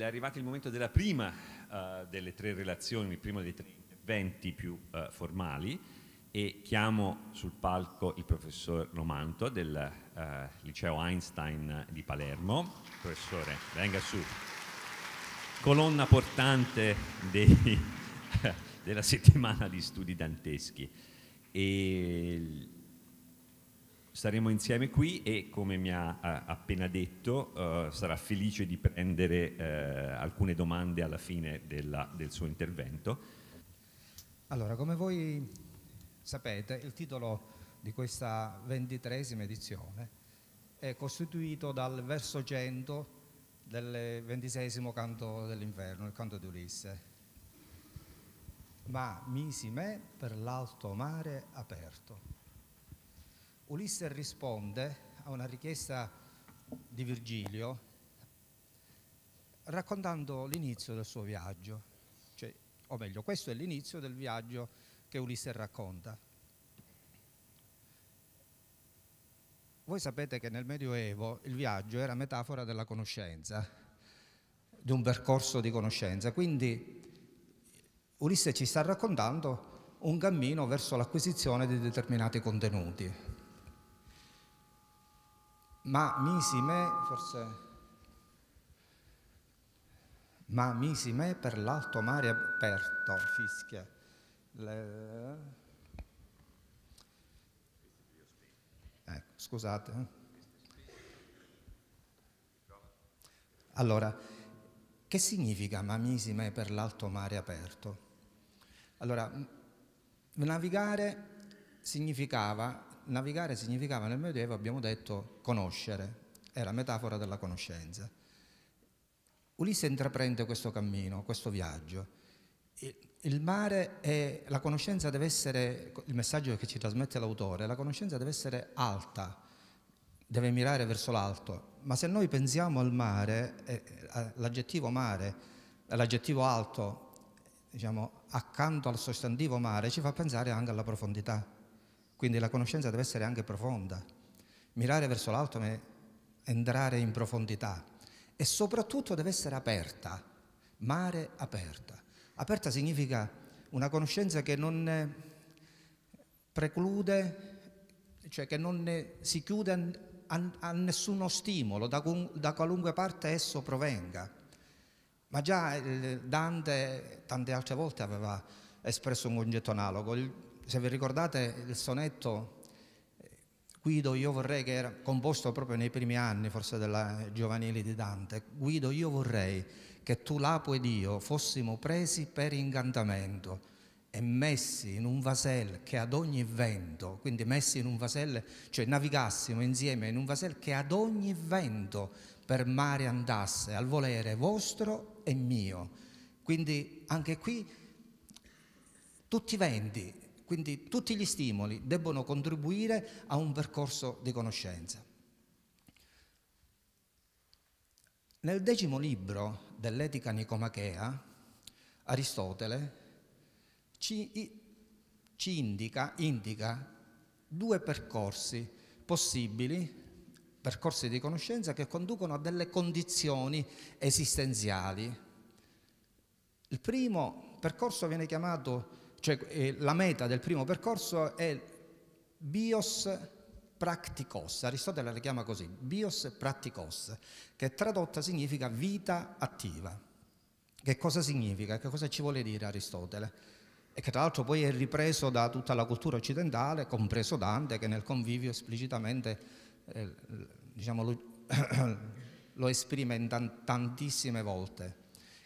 È arrivato il momento della prima uh, delle tre relazioni, il primo dei tre interventi più uh, formali e chiamo sul palco il professor Romanto del uh, liceo Einstein di Palermo. Professore, venga su. Colonna portante dei, della settimana di studi danteschi. E saremo insieme qui e come mi ha appena detto uh, sarà felice di prendere uh, alcune domande alla fine della, del suo intervento. Allora, come voi sapete, il titolo di questa ventitresima edizione è costituito dal verso 100 del ventisesimo canto dell'inferno, il canto di Ulisse. Ma misi me per l'alto mare aperto Ulisse risponde a una richiesta di Virgilio raccontando l'inizio del suo viaggio, cioè, o meglio, questo è l'inizio del viaggio che Ulisse racconta. Voi sapete che nel Medioevo il viaggio era metafora della conoscenza, di un percorso di conoscenza, quindi Ulisse ci sta raccontando un cammino verso l'acquisizione di determinati contenuti. Ma misi me, forse... Ma misi me per l'alto mare aperto, fischia. Le... Ecco, scusate. Eh. Allora, che significa ma misi me per l'alto mare aperto? Allora, navigare significava navigare significava nel Medioevo, abbiamo detto, conoscere, è la metafora della conoscenza. Ulisse intraprende questo cammino, questo viaggio. Il mare è, la conoscenza deve essere, il messaggio che ci trasmette l'autore, la conoscenza deve essere alta, deve mirare verso l'alto, ma se noi pensiamo al mare, eh, l'aggettivo mare, l'aggettivo alto, diciamo, accanto al sostantivo mare, ci fa pensare anche alla profondità quindi la conoscenza deve essere anche profonda. Mirare verso l'alto è entrare in profondità e soprattutto deve essere aperta, mare aperta. Aperta significa una conoscenza che non preclude, cioè che non si chiude a, nessuno stimolo, da, qualunque parte esso provenga. Ma già Dante tante altre volte aveva espresso un concetto analogo se vi ricordate il sonetto Guido io vorrei che era composto proprio nei primi anni forse della eh, giovanile di Dante, Guido io vorrei che tu Lapo ed io fossimo presi per incantamento e messi in un vasel che ad ogni vento, quindi messi in un vasel cioè navigassimo insieme in un vasel che ad ogni vento per mare andasse, al volere vostro e mio. Quindi anche qui tutti i venti quindi tutti gli stimoli debbono contribuire a un percorso di conoscenza. Nel decimo libro dell'Etica Nicomachea, Aristotele ci, ci indica, indica due percorsi possibili percorsi di conoscenza che conducono a delle condizioni esistenziali. Il primo percorso viene chiamato cioè eh, la meta del primo percorso è bios practicos, Aristotele la chiama così, bios practicos, che tradotta significa vita attiva. Che cosa significa? Che cosa ci vuole dire Aristotele? E che tra l'altro poi è ripreso da tutta la cultura occidentale, compreso Dante, che nel convivio esplicitamente eh, diciamo, lo, lo esprime tantissime volte.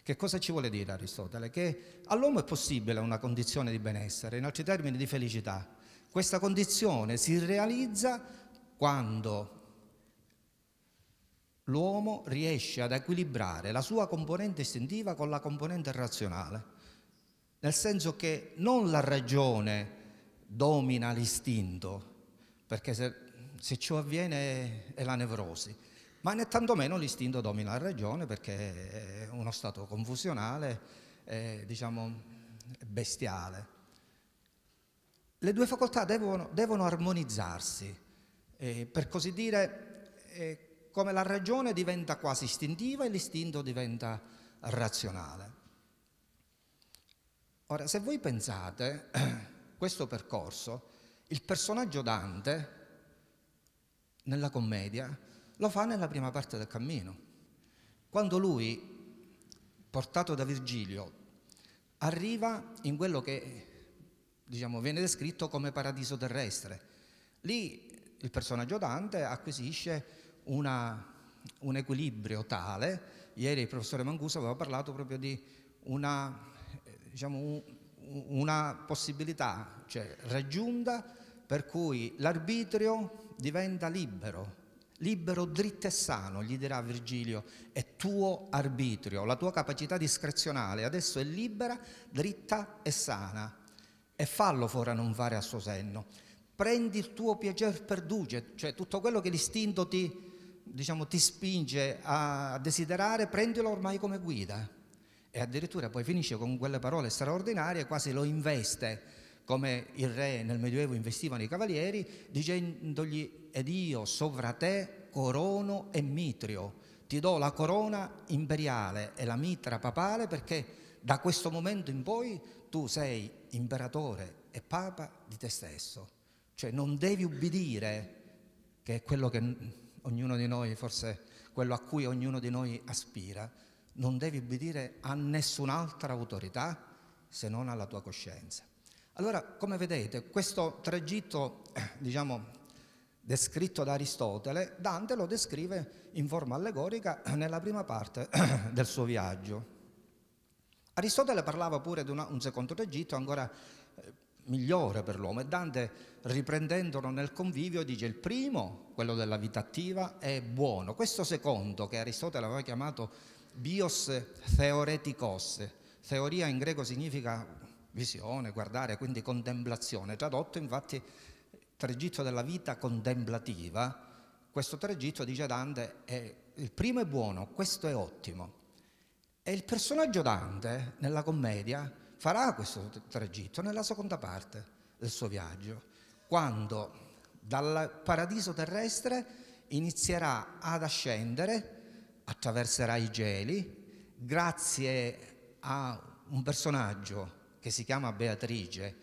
Che cosa ci vuole dire Aristotele? Che all'uomo è possibile una condizione di benessere, in altri termini di felicità. Questa condizione si realizza quando l'uomo riesce ad equilibrare la sua componente istintiva con la componente razionale, nel senso che non la ragione domina l'istinto, perché se, se ciò avviene è, è la nevrosi, ma né tantomeno l'istinto domina la ragione perché è uno stato confusionale, eh, diciamo bestiale. Le due facoltà devono, devono armonizzarsi, eh, per così dire, eh, come la ragione diventa quasi istintiva e l'istinto diventa razionale. Ora, se voi pensate questo percorso, il personaggio Dante nella commedia lo fa nella prima parte del cammino. Quando lui, portato da Virgilio, arriva in quello che diciamo, viene descritto come paradiso terrestre. Lì il personaggio Dante acquisisce una, un equilibrio tale, ieri il professore Manguso aveva parlato proprio di una, diciamo, una possibilità cioè, raggiunta per cui l'arbitrio diventa libero, libero, dritto e sano, gli dirà Virgilio, è tuo arbitrio, la tua capacità discrezionale adesso è libera, dritta e sana. E fallo fora non fare a suo senno. Prendi il tuo piacer perduce, cioè tutto quello che l'istinto ti, diciamo, ti spinge a desiderare, prendilo ormai come guida. E addirittura poi finisce con quelle parole straordinarie, quasi lo investe come il re nel Medioevo investivano i cavalieri, dicendogli ed io sovra te corono e mitrio, ti do la corona imperiale e la mitra papale perché da questo momento in poi tu sei imperatore e papa di te stesso. Cioè non devi ubbidire, che è quello che ognuno di noi, forse quello a cui ognuno di noi aspira, non devi ubbidire a nessun'altra autorità se non alla tua coscienza. Allora, come vedete, questo tragitto, eh, diciamo, descritto da Aristotele, Dante lo descrive in forma allegorica nella prima parte eh, del suo viaggio. Aristotele parlava pure di una, un secondo tragitto ancora eh, migliore per l'uomo e Dante riprendendolo nel convivio dice il primo, quello della vita attiva, è buono. Questo secondo che Aristotele aveva chiamato bios theoreticos, teoria in greco significa visione, guardare, quindi contemplazione. Tradotto infatti tragitto della vita contemplativa, questo tragitto, dice Dante, è, il primo è buono, questo è ottimo. E il personaggio Dante nella commedia farà questo tragitto nella seconda parte del suo viaggio, quando dal paradiso terrestre inizierà ad ascendere, attraverserà i geli, grazie a un personaggio che si chiama Beatrice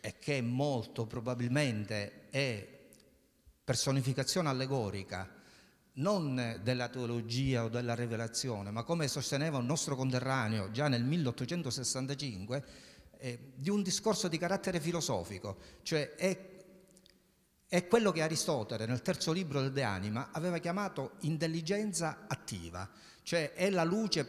e che molto probabilmente è personificazione allegorica non della teologia o della rivelazione, ma come sosteneva un nostro conterraneo già nel 1865, eh, di un discorso di carattere filosofico, cioè è, è, quello che Aristotele nel terzo libro del De Anima aveva chiamato intelligenza attiva, cioè è la luce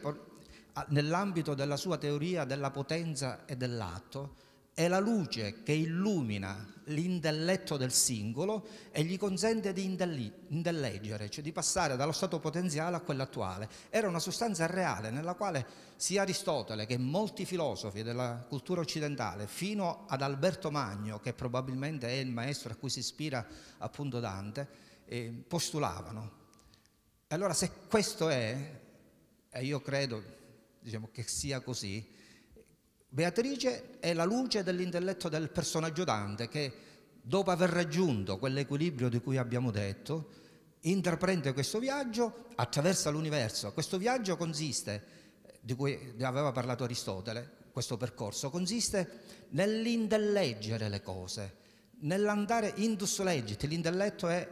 nell'ambito della sua teoria della potenza e dell'atto, è la luce che illumina l'intelletto del singolo e gli consente di intelleggere, cioè di passare dallo stato potenziale a quello attuale. Era una sostanza reale nella quale sia Aristotele che molti filosofi della cultura occidentale, fino ad Alberto Magno, che probabilmente è il maestro a cui si ispira appunto Dante, eh, postulavano. Allora se questo è, e io credo diciamo, che sia così, Beatrice è la luce dell'intelletto del personaggio Dante che dopo aver raggiunto quell'equilibrio di cui abbiamo detto, intraprende questo viaggio, attraversa l'universo. Questo viaggio consiste, di cui aveva parlato Aristotele, questo percorso, consiste nell'indelleggere le cose, nell'andare indus legit, l'intelletto è,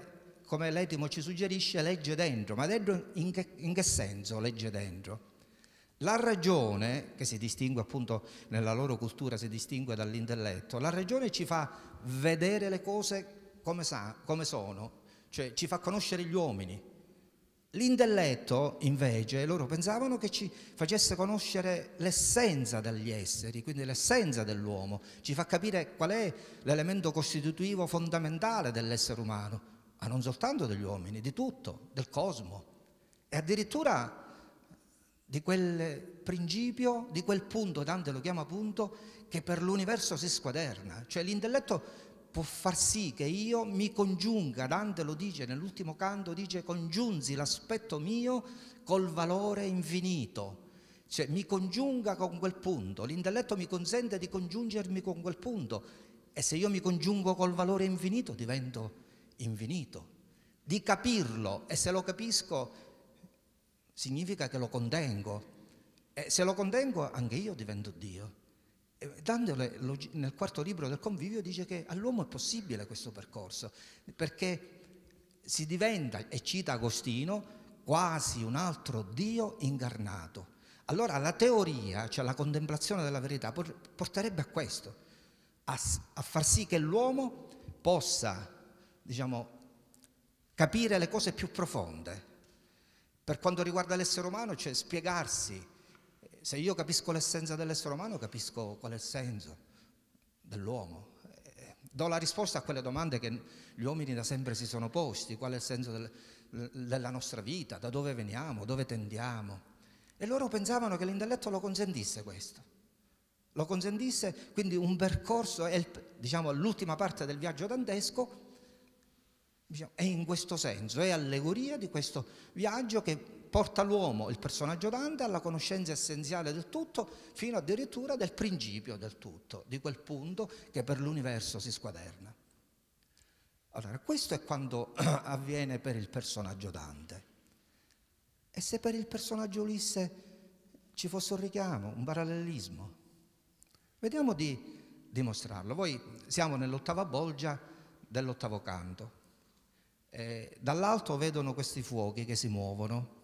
come l'etimo ci suggerisce, legge dentro, ma dentro in che, in che senso legge dentro? La ragione, che si distingue appunto nella loro cultura, si distingue dall'intelletto, la ragione ci fa vedere le cose come, sa, come sono, cioè ci fa conoscere gli uomini. L'intelletto invece, loro pensavano che ci facesse conoscere l'essenza degli esseri, quindi l'essenza dell'uomo, ci fa capire qual è l'elemento costitutivo fondamentale dell'essere umano, ma non soltanto degli uomini, di tutto, del cosmo. E addirittura di quel principio, di quel punto, Dante lo chiama punto, che per l'universo si squaderna. Cioè l'intelletto può far sì che io mi congiunga, Dante lo dice nell'ultimo canto, dice congiunzi l'aspetto mio col valore infinito. Cioè mi congiunga con quel punto, l'intelletto mi consente di congiungermi con quel punto e se io mi congiungo col valore infinito divento infinito. Di capirlo e se lo capisco significa che lo contengo. E se lo contengo anche io divento Dio. Dandole, nel quarto libro del convivio dice che all'uomo è possibile questo percorso, perché si diventa, e cita Agostino, quasi un altro Dio incarnato. Allora la teoria, cioè la contemplazione della verità, porterebbe a questo, a, a far sì che l'uomo possa, diciamo, capire le cose più profonde, per quanto riguarda l'essere umano, c'è cioè spiegarsi. Eh, se io capisco l'essenza dell'essere umano, capisco qual è il senso dell'uomo. Eh, do la risposta a quelle domande che gli uomini da sempre si sono posti, qual è il senso del, della nostra vita, da dove veniamo, dove tendiamo. E loro pensavano che l'intelletto lo consentisse questo lo consentisse, quindi un percorso, è diciamo, l'ultima parte del viaggio dantesco, Diciamo, è in questo senso, è allegoria di questo viaggio che porta l'uomo, il personaggio Dante, alla conoscenza essenziale del tutto, fino addirittura del principio del tutto, di quel punto che per l'universo si squaderna. Allora, questo è quando avviene per il personaggio Dante. E se per il personaggio Ulisse ci fosse un richiamo, un parallelismo? Vediamo di dimostrarlo. Voi siamo nell'ottava bolgia dell'ottavo canto. Eh, dall'alto vedono questi fuochi che si muovono.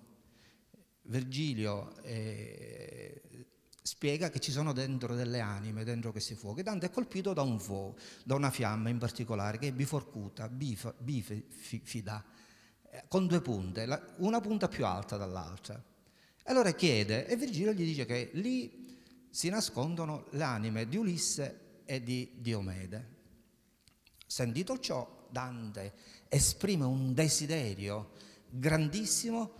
Virgilio eh, spiega che ci sono dentro delle anime, dentro questi fuochi. Dante è colpito da un fuoco, da una fiamma in particolare che è biforcuta, bifida, eh, con due punte, la, una punta più alta dall'altra. Allora chiede e Virgilio gli dice che lì si nascondono le anime di Ulisse e di Diomede. Sentito ciò, Dante esprime un desiderio grandissimo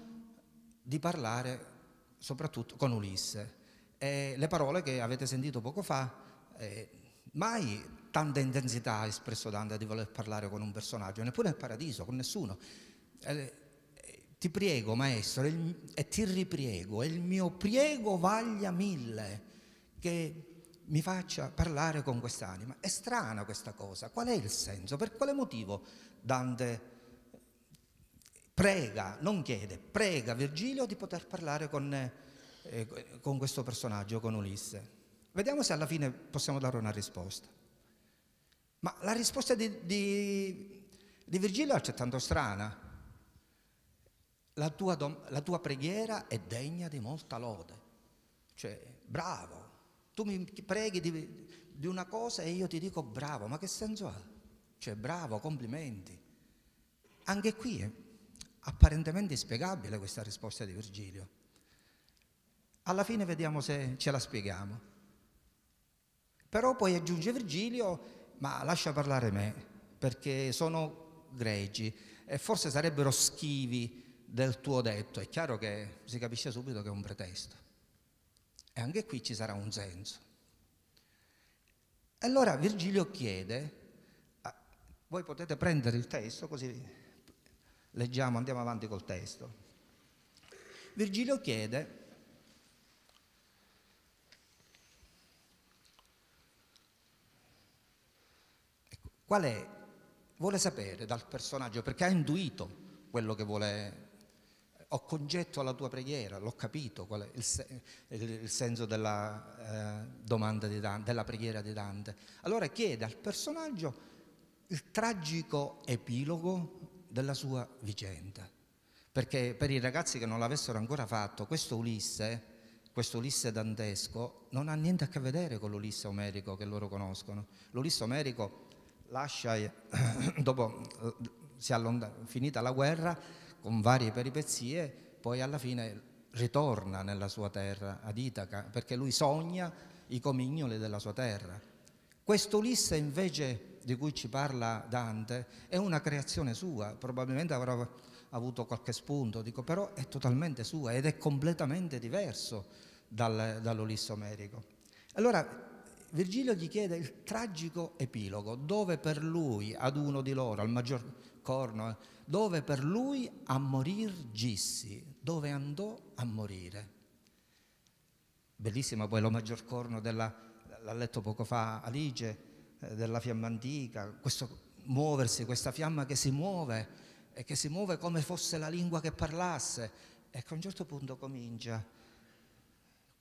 di parlare soprattutto con Ulisse. E le parole che avete sentito poco fa, eh, mai tanta intensità ha espresso Dante di voler parlare con un personaggio, neppure nel paradiso, con nessuno. Eh, ti priego, maestro, il, e ti ripriego, e il mio priego vaglia mille, che mi faccia parlare con quest'anima. È strana questa cosa, qual è il senso? Per quale motivo Dante prega, non chiede, prega Virgilio di poter parlare con, eh, con questo personaggio, con Ulisse. Vediamo se alla fine possiamo dare una risposta. Ma la risposta di, di, di Virgilio è altrettanto strana. La tua, la tua, preghiera è degna di molta lode. Cioè, bravo, tu mi preghi di, di una cosa e io ti dico bravo, ma che senso ha? Cioè, bravo, complimenti. Anche qui è apparentemente spiegabile questa risposta di Virgilio. Alla fine vediamo se ce la spieghiamo. Però poi aggiunge Virgilio, ma lascia parlare me, perché sono greci e forse sarebbero schivi del tuo detto. È chiaro che si capisce subito che è un pretesto. E anche qui ci sarà un senso. Allora Virgilio chiede voi potete prendere il testo così leggiamo, andiamo avanti col testo. Virgilio chiede ecco, qual è, vuole sapere dal personaggio perché ha intuito quello che vuole ho congetto alla tua preghiera, l'ho capito qual è il, il, il senso della eh, domanda di Dante, della preghiera di Dante. Allora chiede al personaggio il tragico epilogo della sua vicenda. Perché per i ragazzi che non l'avessero ancora fatto, questo Ulisse, questo Ulisse dantesco, non ha niente a che vedere con l'Ulisse omerico che loro conoscono. L'Ulisse omerico lascia, dopo eh, si allontana, finita la guerra, con varie peripezie, poi alla fine ritorna nella sua terra, ad Itaca, perché lui sogna i comignoli della sua terra. Questo Ulisse invece di cui ci parla Dante è una creazione sua, probabilmente avrà avuto qualche spunto, dico, però è totalmente sua ed è completamente diverso dal, Omerico. Allora Virgilio gli chiede il tragico epilogo, dove per lui, ad uno di loro, al maggior corno, eh, dove per lui a morir gissi, dove andò a morire. Bellissima poi lo maggior corno della, l'ha letto poco fa Alice, eh, della fiamma antica, questo muoversi, questa fiamma che si muove e che si muove come fosse la lingua che parlasse e ecco, a un certo punto comincia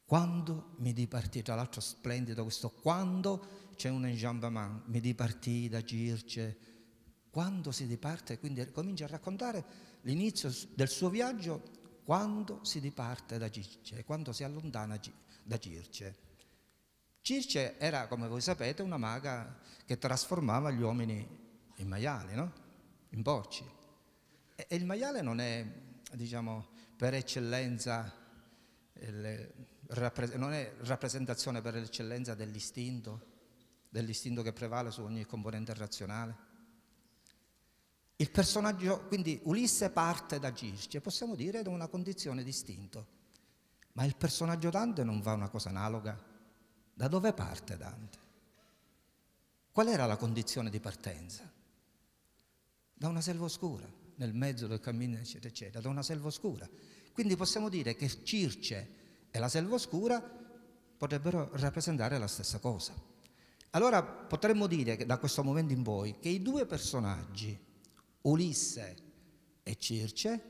quando mi dipartì, tra l'altro splendido questo quando c'è un enjambament, mi dipartì da Girce, quando si diparte, quindi comincia a raccontare l'inizio del suo viaggio quando si diparte da Girce, quando si allontana da Girce. Circe era, come voi sapete, una maga che trasformava gli uomini in maiali, no? in porci. E, e, il maiale non è, diciamo, per eccellenza, il, eh, non è rappresentazione per eccellenza dell'istinto, dell'istinto che prevale su ogni componente razionale. Il personaggio, quindi Ulisse parte da Circe, possiamo dire da una condizione di istinto, ma il personaggio Dante non va una cosa analoga da dove parte Dante? Qual era la condizione di partenza? Da una selva oscura, nel mezzo del cammino, eccetera, eccetera, da una selva oscura. Quindi possiamo dire che Circe e la selva oscura potrebbero rappresentare la stessa cosa. Allora potremmo dire che da questo momento in poi che i due personaggi, Ulisse e Circe,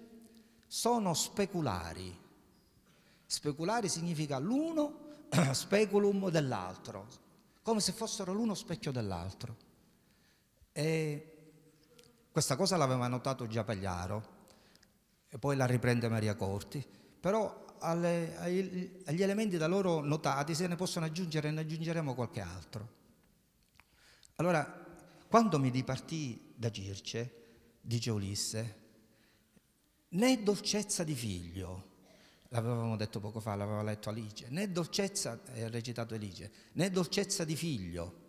sono speculari. Speculari significa l'uno speculum dell'altro, come se fossero l'uno specchio dell'altro. E questa cosa l'aveva notato già Pagliaro e poi la riprende Maria Corti, però alle, ai, agli elementi da loro notati se ne possono aggiungere e ne aggiungeremo qualche altro. Allora, quando mi dipartii da Circe, dice Ulisse, né dolcezza di figlio, l'avevamo detto poco fa, l'aveva letto Alice, né dolcezza, eh, recitato Alice, né dolcezza di figlio,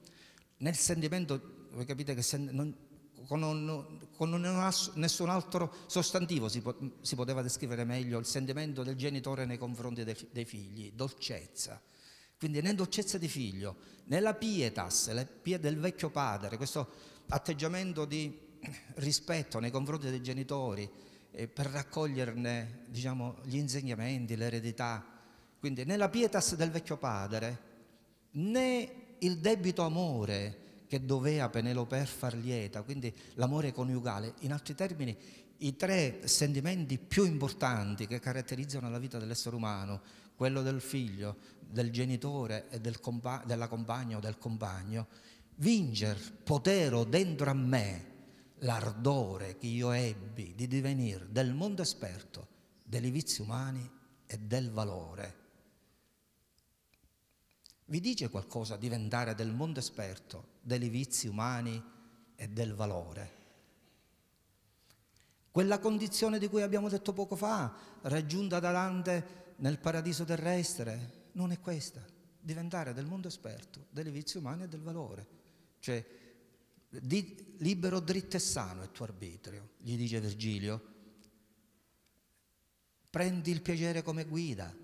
né sentimento, voi capite che sen, non, con, non, con non, nessun altro sostantivo si, po, si, poteva descrivere meglio il sentimento del genitore nei confronti dei, dei figli, dolcezza. Quindi né dolcezza di figlio, né la pietas, la pietà del vecchio padre, questo atteggiamento di rispetto nei confronti dei genitori, eh, per raccoglierne diciamo, gli insegnamenti, l'eredità. Quindi né la pietas del vecchio padre, né il debito amore che doveva Penelope far lieta, quindi l'amore coniugale. In altri termini, i tre sentimenti più importanti che caratterizzano la vita dell'essere umano, quello del figlio, del genitore e del compa- della compagna o del compagno, vincere potero dentro a me, l'ardore che io ebbi di divenire del mondo esperto dei vizi umani e del valore. Vi dice qualcosa diventare del mondo esperto dei vizi umani e del valore? Quella condizione di cui abbiamo detto poco fa, raggiunta da Dante nel paradiso terrestre, non è questa. Diventare del mondo esperto delle vizi umane e del valore. Cioè, di, libero, dritto e sano è tuo arbitrio, gli dice Virgilio. Prendi il piacere come guida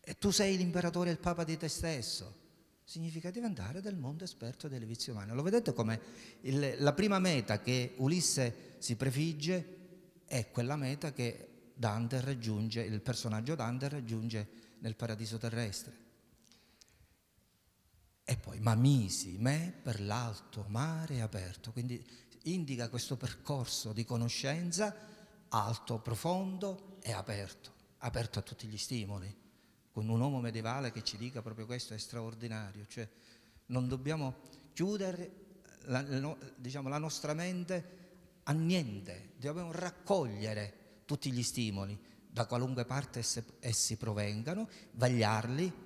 e tu sei l'imperatore e il papa di te stesso. Significa diventare del mondo esperto delle vizie umane. Lo vedete come il, la prima meta che Ulisse si prefigge è quella meta che Dante raggiunge, il personaggio Dante raggiunge nel paradiso terrestre. E poi, ma misi me per l'alto mare aperto, quindi indica questo percorso di conoscenza alto, profondo e aperto, aperto a tutti gli stimoli. Con un uomo medievale che ci dica proprio questo è straordinario, cioè non dobbiamo chiudere la, diciamo, la nostra mente a niente, dobbiamo raccogliere tutti gli stimoli da qualunque parte essi provengano, vagliarli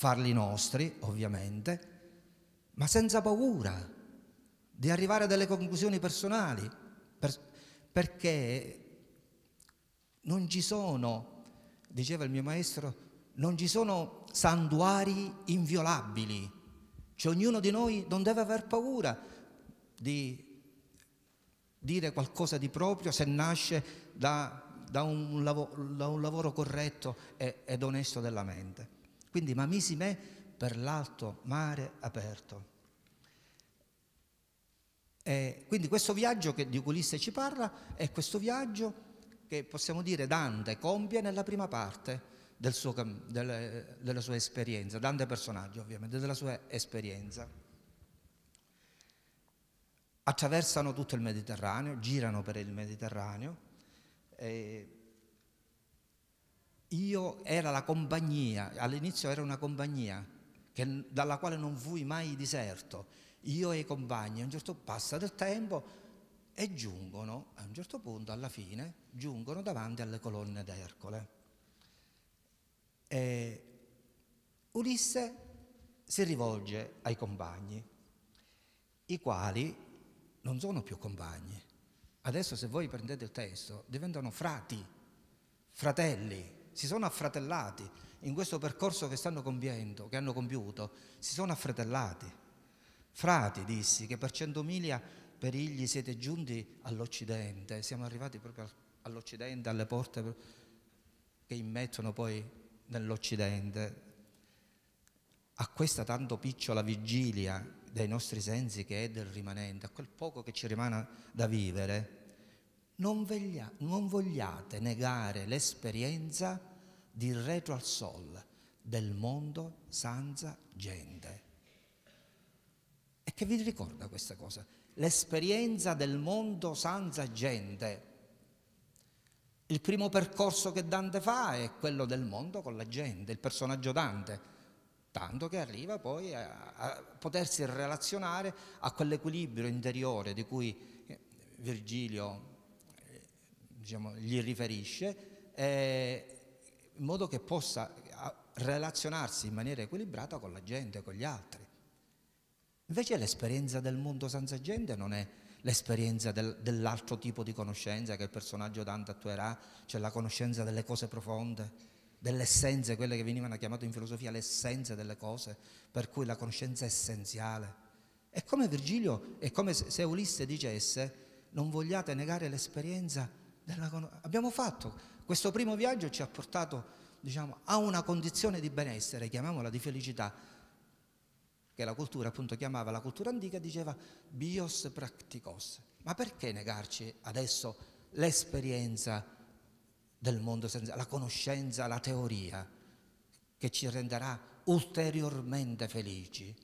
farli nostri, ovviamente, ma senza paura di arrivare a delle conclusioni personali, per, perché non ci sono, diceva il mio maestro, non ci sono santuari inviolabili, cioè ognuno di noi non deve aver paura di dire qualcosa di proprio se nasce da, da, un, lavoro, da un, lavoro corretto ed onesto della mente. Quindi, ma misi me per l'alto mare aperto. E quindi questo viaggio che, di cui Ulisse ci parla è questo viaggio che possiamo dire Dante compie nella prima parte del suo, del, della sua esperienza, Dante personaggio ovviamente, della sua esperienza. Attraversano tutto il Mediterraneo, girano per il Mediterraneo. E io era la compagnia, all'inizio era una compagnia che, dalla quale non fui mai diserto, io e i compagni, a un certo punto passa del tempo e giungono, a un certo punto alla fine, giungono davanti alle colonne d'Ercole. E Ulisse si rivolge ai compagni, i quali non sono più compagni. Adesso se voi prendete il testo, diventano frati, fratelli, si sono affratellati in questo percorso che stanno compiendo, che hanno compiuto, si sono affratellati. Frati, dissi, che per centomiglia perigli siete giunti all'Occidente, siamo arrivati proprio all'Occidente, alle porte che immettono poi nell'Occidente. A questa tanto picciola vigilia dei nostri sensi che è del rimanente, a quel poco che ci rimane da vivere, non, veglia, non vogliate negare l'esperienza di retro al sol del mondo senza gente. E che vi ricorda questa cosa? L'esperienza del mondo senza gente. Il primo percorso che Dante fa è quello del mondo con la gente, il personaggio Dante, tanto che arriva poi a, a potersi relazionare a quell'equilibrio interiore di cui Virgilio diciamo, gli riferisce, eh, in modo che possa relazionarsi in maniera equilibrata con la gente, con gli altri. Invece l'esperienza del mondo senza gente non è l'esperienza del, dell'altro tipo di conoscenza che il personaggio Dante attuerà, cioè la conoscenza delle cose profonde, delle essenze, quelle che venivano chiamate in filosofia le essenze delle cose, per cui la conoscenza è essenziale. È come Virgilio, è come se Ulisse dicesse non vogliate negare l'esperienza della, abbiamo fatto questo primo viaggio ci ha portato diciamo, a una condizione di benessere, chiamiamola di felicità, che la cultura appunto chiamava la cultura antica, diceva bios practicos. Ma perché negarci adesso l'esperienza del mondo senza, la conoscenza, la teoria che ci renderà ulteriormente felici?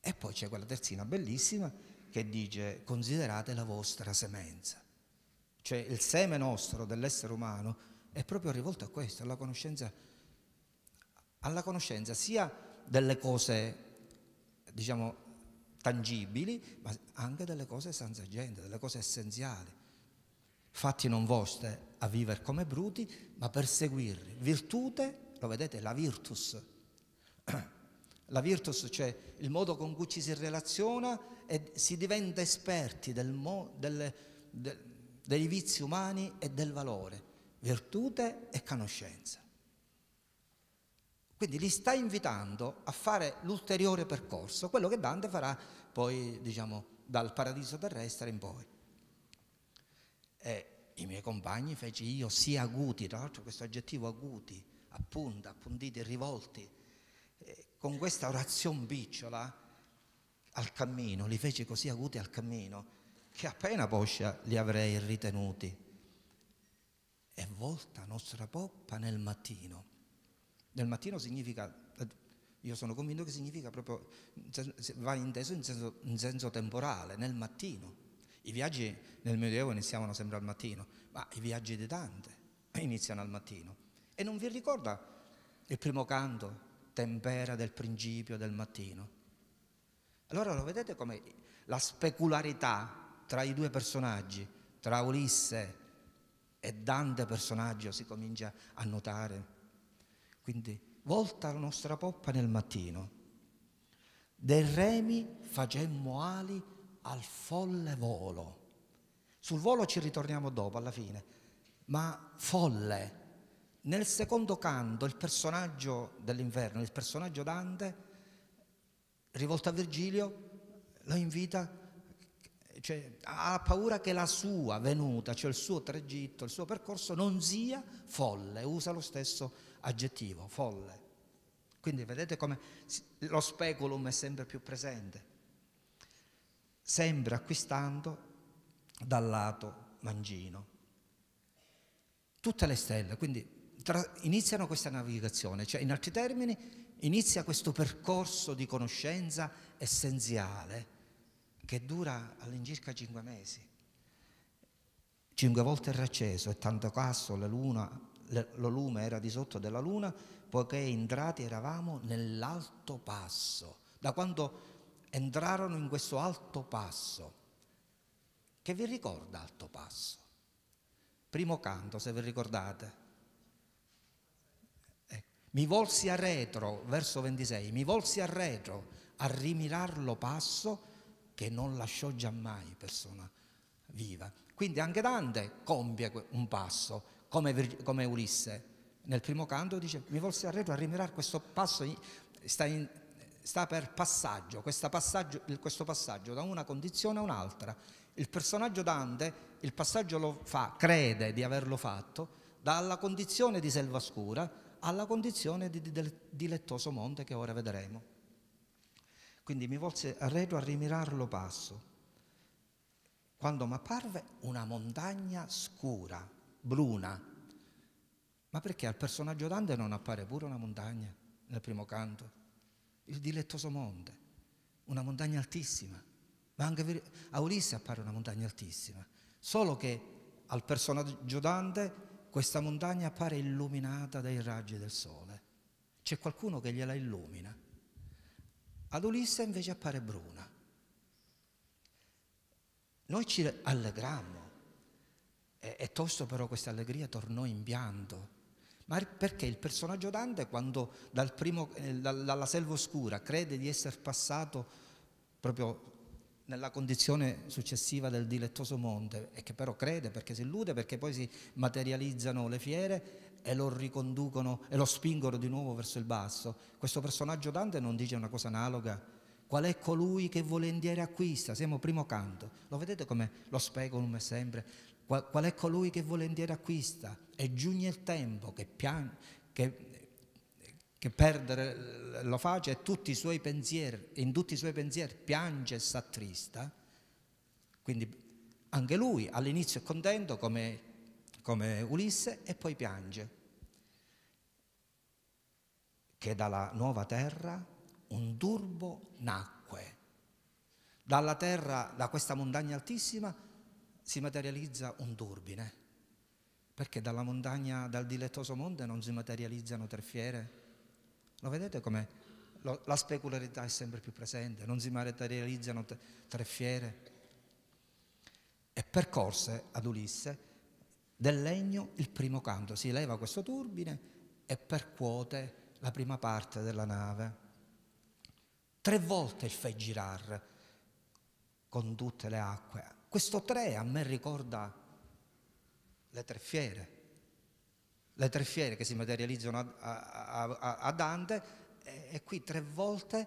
E poi c'è quella terzina bellissima che dice considerate la vostra semenza. Cioè il seme nostro dell'essere umano è proprio rivolto a questo, alla conoscenza, alla conoscenza sia delle cose, diciamo, tangibili, ma anche delle cose senza gente, delle cose essenziali. Fatti non vostre a vivere come bruti, ma per seguirli. Virtute, lo vedete, la virtus. La virtus, cioè il modo con cui ci si relaziona e si diventa esperti del mo, del, del, dei vizi umani e del valore, virtute e conoscenza. Quindi li sta invitando a fare l'ulteriore percorso, quello che Dante farà poi, diciamo, dal paradiso terrestre in poi. E i miei compagni feci io sia aguti, tra l'altro questo aggettivo aguti, appunta, appuntiti, rivolti, eh, con questa orazione picciola al cammino, li fece così acuti al cammino, che appena poscia li avrei ritenuti. E volta nostra poppa nel mattino. Nel mattino significa, eh, io sono convinto che significa proprio, va inteso in senso, in senso temporale, nel mattino. I viaggi nel Medioevo iniziavano sempre al mattino, ma i viaggi di Dante iniziano al mattino. E non vi ricorda il primo canto tempera del principio del mattino. Allora lo vedete come la specularità tra i due personaggi, tra Ulisse e Dante personaggio, si comincia a notare. Quindi volta la nostra poppa nel mattino. Dei remi facemmo ali al folle volo. Sul volo ci ritorniamo dopo, alla fine, ma folle, nel secondo canto il personaggio dell'inverno, il personaggio Dante, rivolto a Virgilio, lo invita, cioè, ha paura che la sua venuta, cioè il suo tragitto, il suo percorso non sia folle, usa lo stesso aggettivo, folle. Quindi vedete come lo speculum è sempre più presente, sempre acquistando dal lato mangino. Tutte le stelle, quindi tra, iniziano questa navigazione, cioè in altri termini inizia questo percorso di conoscenza essenziale che dura all'incirca cinque mesi. Cinque volte era acceso e tanto caso la luna, le, lo lume era di sotto della luna, poiché entrati eravamo nell'alto passo. Da quando entrarono in questo alto passo, che vi ricorda alto passo? Primo canto, se vi ricordate. Mi volsi a retro, verso 26, mi volsi a retro a rimirarlo passo che non lasciò giammai persona viva. Quindi anche Dante compie un passo, come, come Ulisse. Nel primo canto dice, mi volsi a retro a rimirare questo passo, sta, in, sta per passaggio, passaggio, questo passaggio da una condizione a un'altra. Il personaggio Dante il passaggio lo fa, crede di averlo fatto, dalla condizione di selva scura alla condizione di dilettoso monte che ora vedremo. Quindi mi volse a arredo a rimirarlo passo, quando mi apparve una montagna scura, bruna. Ma perché al personaggio Dante non appare pure una montagna nel primo canto? Il dilettoso monte, una montagna altissima. Ma anche a Ulisse appare una montagna altissima, solo che al personaggio Dante questa montagna appare illuminata dai raggi del sole. C'è qualcuno che gliela illumina. Ad Ulisse invece appare bruna. Noi ci allegrammo, e, e tosto però questa allegria tornò in pianto. Ma perché il personaggio Dante, quando dal primo, eh, dalla selva oscura crede di essere passato proprio nella condizione successiva del dilettoso monte e che però crede perché si illude, perché poi si materializzano le fiere e lo riconducono e lo spingono di nuovo verso il basso. Questo personaggio Dante non dice una cosa analoga. Qual è colui che volentieri acquista? Siamo primo canto. Lo vedete come lo speculum è sempre? Qual, qual, è colui che volentieri acquista? E giugne il tempo che, pian, che che perdere lo face e tutti i suoi pensieri, in tutti i suoi pensieri piange e s'attrista, quindi anche lui all'inizio è contento come, come Ulisse e poi piange, che dalla nuova terra un turbo nacque. Dalla terra, da questa montagna altissima, si materializza un turbine, perché dalla montagna, dal dilettoso monte non si materializzano tre fiere? Lo vedete come La specularità è sempre più presente, non si materializzano tre fiere. E percorse ad Ulisse del legno il primo canto, si leva questo turbine e percuote la prima parte della nave. Tre volte il fai girar con tutte le acque. Questo tre a me ricorda le tre fiere, le tre fiere che si materializzano a, a, a, a Dante e, e, qui tre volte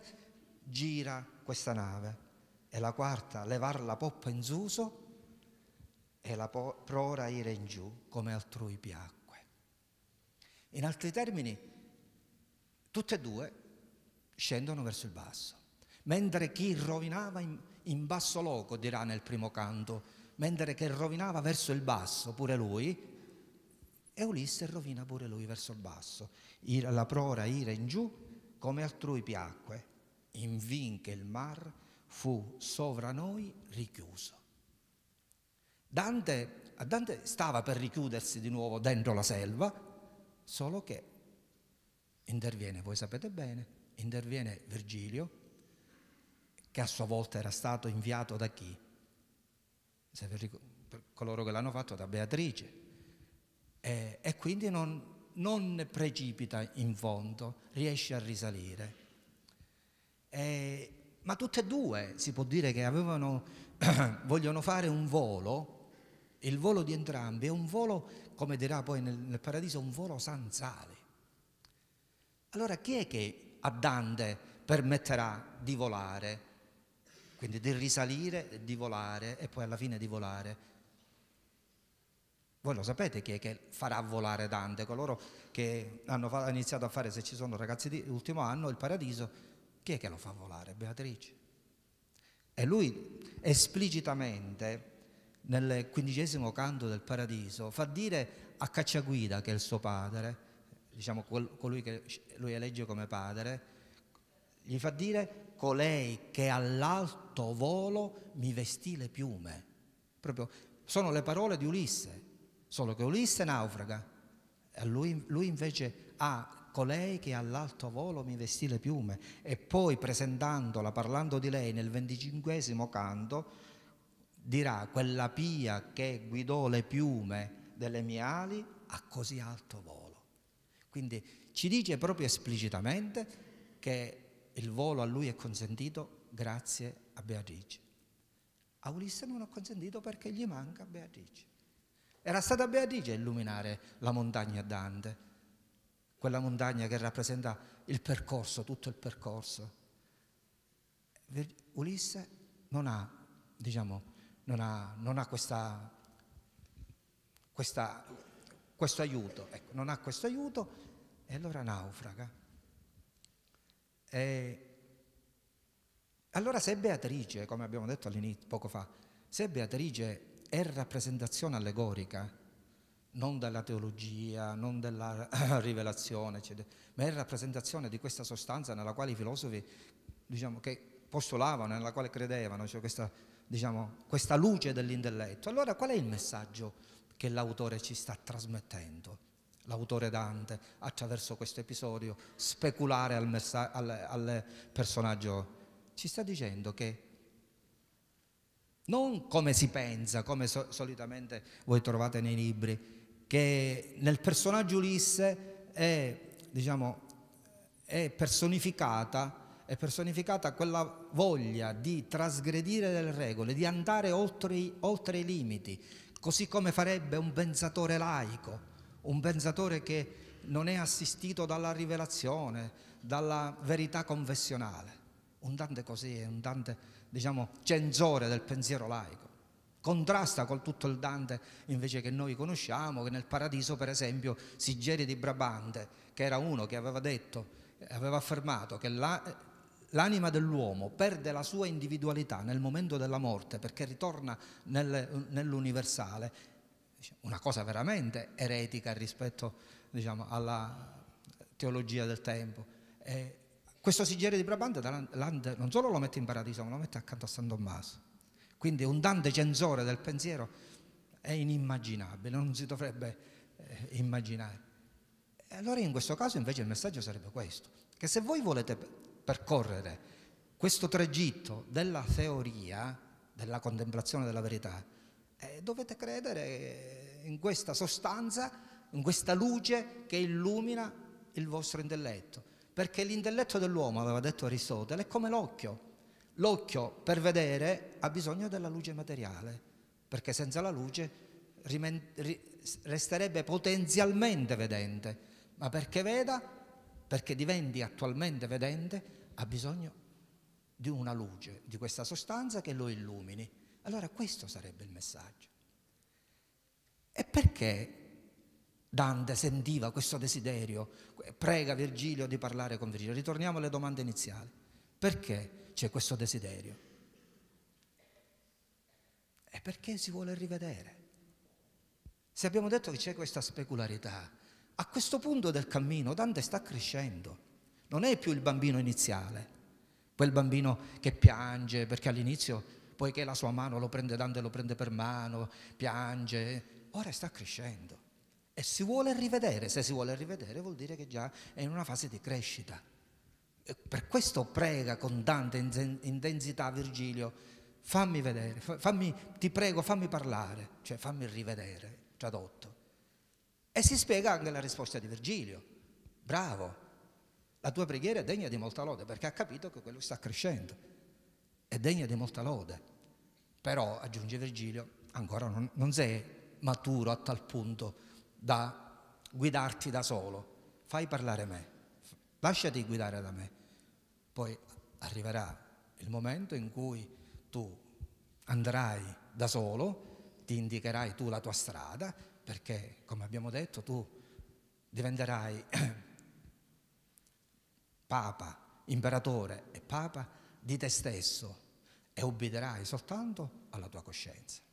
gira questa nave e la quarta levar la poppa in suso e la po- prora ira in giù come altrui piacque. In altri termini, tutte e due scendono verso il basso, mentre chi rovinava in, in basso loco, dirà nel primo canto, mentre che rovinava verso il basso pure lui, e Ulisse rovina pure lui verso il basso. Ira, la prora ira in giù, come altrui piacque, in che il mar fu sovra noi richiuso. Dante, Dante stava per richiudersi di nuovo dentro la selva, solo che interviene, voi sapete bene, interviene Virgilio, che a sua volta era stato inviato da chi? Se per coloro che l'hanno fatto, da Beatrice eh, e quindi non, non, precipita in fondo, riesce a risalire. Eh, ma tutte e due si può dire che avevano, vogliono fare un volo, il volo di entrambi è un volo, come dirà poi nel, nel paradiso, un volo sanzale. Allora chi è che a Dante permetterà di volare? Quindi di risalire, di volare e poi alla fine di volare voi lo sapete chi è che farà volare Dante? Coloro che hanno iniziato a fare, se ci sono ragazzi di ultimo anno, il paradiso, chi è che lo fa volare? Beatrice. E lui esplicitamente nel quindicesimo canto del paradiso fa dire a Cacciaguida, che è il suo padre, diciamo colui che lui elegge come padre, gli fa dire colei che all'alto volo mi vestì le piume. Proprio sono le parole di Ulisse. Solo che Ulisse naufraga, lui, lui invece ha colei che all'alto volo mi vestì le piume e poi presentandola, parlando di lei nel venticinquesimo canto, dirà quella pia che guidò le piume delle mie ali a così alto volo. Quindi ci dice proprio esplicitamente che il volo a lui è consentito grazie a Beatrice. A Ulisse non è consentito perché gli manca Beatrice. Era stata Beatrice a illuminare la montagna Dante, quella montagna che rappresenta il percorso, tutto il percorso. Ulisse non ha, diciamo, non ha, non ha questa, questa, questo aiuto, ecco, non ha questo aiuto e allora naufraga. E allora se Beatrice, come abbiamo detto poco fa, se Beatrice è rappresentazione allegorica, non della teologia, non della rivelazione, eccetera, ma è rappresentazione di questa sostanza nella quale i filosofi, diciamo, che postulavano, nella quale credevano, cioè questa, diciamo, questa luce dell'intelletto. Allora qual è il messaggio che l'autore ci sta trasmettendo? L'autore Dante, attraverso questo episodio speculare al, al, al personaggio, ci sta dicendo che non come si pensa, come so solitamente voi trovate nei libri, che nel personaggio Ulisse è, diciamo, è, personificata, è personificata quella voglia di trasgredire le regole, di andare oltre, oltre i limiti, così come farebbe un pensatore laico, un pensatore che non è assistito dalla rivelazione, dalla verità confessionale. Un Dante così è un Dante diciamo, censore del pensiero laico. Contrasta con tutto il Dante invece che noi conosciamo, che nel paradiso per esempio Sigeri di Brabante, che era uno che aveva detto, aveva affermato che la, l'anima dell'uomo perde la sua individualità nel momento della morte perché ritorna nel, nell'universale, diciamo, una cosa veramente eretica rispetto diciamo, alla teologia del tempo. E questo sigiere di Brabante non solo lo mette in paradiso, ma lo mette accanto a San Tommaso. Quindi un Dante censore del pensiero è inimmaginabile, non si dovrebbe eh, immaginare. E allora in questo caso invece il messaggio sarebbe questo, che se voi volete percorrere questo tragitto della teoria, della contemplazione della verità, eh, dovete credere in questa sostanza, in questa luce che illumina il vostro intelletto perché l'intelletto dell'uomo, aveva detto Aristotele, è come l'occhio. L'occhio per vedere ha bisogno della luce materiale, perché senza la luce resterebbe potenzialmente vedente, ma perché veda, perché diventi attualmente vedente, ha bisogno di una luce, di questa sostanza che lo illumini. Allora questo sarebbe il messaggio. E perché Dante sentiva questo desiderio, prega Virgilio di parlare con Virgilio. Ritorniamo alle domande iniziali. Perché c'è questo desiderio? E perché si vuole rivedere. Se abbiamo detto che c'è questa specularità, a questo punto del cammino Dante sta crescendo, non è più il bambino iniziale, quel bambino che piange perché all'inizio, poiché la sua mano lo prende Dante, lo prende per mano, piange, ora sta crescendo e si vuole rivedere, se si vuole rivedere vuol dire che già è in una fase di crescita. E per questo prega con tanta intensità Virgilio, fammi vedere, fammi, ti prego, fammi parlare, cioè fammi rivedere, tradotto. E si spiega anche la risposta di Virgilio, bravo, la tua preghiera è degna di molta lode perché ha capito che quello sta crescendo, è degna di molta lode. Però, aggiunge Virgilio, ancora non, non sei maturo a tal punto da guidarti da solo. Fai parlare me, lasciati guidare da me. Poi arriverà il momento in cui tu andrai da solo, ti indicherai tu la tua strada, perché come abbiamo detto tu diventerai papa, imperatore e papa di te stesso e obbedirai soltanto alla tua coscienza.